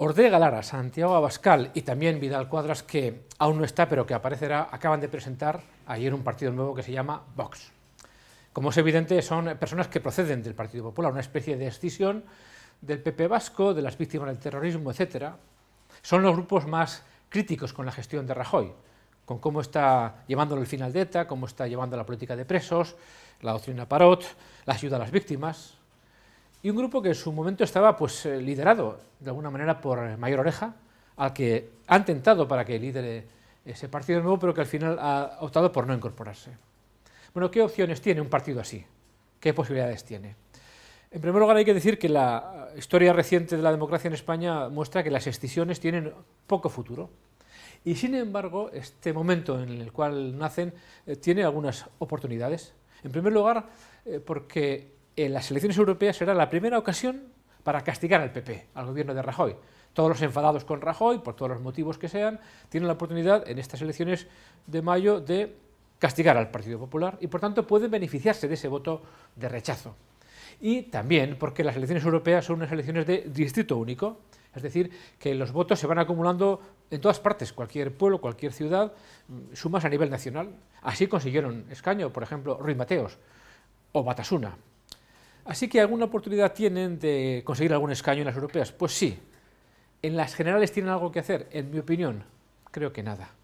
Ordega, Lara, Santiago Abascal y también Vidal Cuadras, que aún no está, pero que aparecerá, acaban de presentar ayer un partido nuevo que se llama Vox. Como es evidente, son personas que proceden del Partido Popular, una especie de escisión del PP vasco, de las víctimas del terrorismo, etc. Son los grupos más críticos con la gestión de Rajoy, con cómo está llevándolo el final de ETA, cómo está llevando la política de presos, la doctrina Parot, la ayuda a las víctimas, y un grupo que en su momento estaba pues, eh, liderado de alguna manera por eh, Mayor Oreja, al que han tentado para que lidere ese partido nuevo, pero que al final ha optado por no incorporarse. Bueno, ¿qué opciones tiene un partido así? ¿Qué posibilidades tiene? En primer lugar, hay que decir que la historia reciente de la democracia en España muestra que las excisiones tienen poco futuro. Y sin embargo, este momento en el cual nacen eh, tiene algunas oportunidades. En primer lugar, porque en las elecciones europeas será la primera ocasión para castigar al PP, al gobierno de Rajoy. Todos los enfadados con Rajoy, por todos los motivos que sean, tienen la oportunidad en estas elecciones de mayo de castigar al Partido Popular y por tanto pueden beneficiarse de ese voto de rechazo. Y también porque las elecciones europeas son unas elecciones de distrito único, es decir, que los votos se van acumulando en todas partes, cualquier pueblo, cualquier ciudad, mm, sumas a nivel nacional. Así consiguieron escaño, por ejemplo, Ruiz Mateos o Batasuna. Así que alguna oportunidad tienen de conseguir algún escaño en las europeas. Pues sí, en las generales tienen algo que hacer, en mi opinión, creo que nada.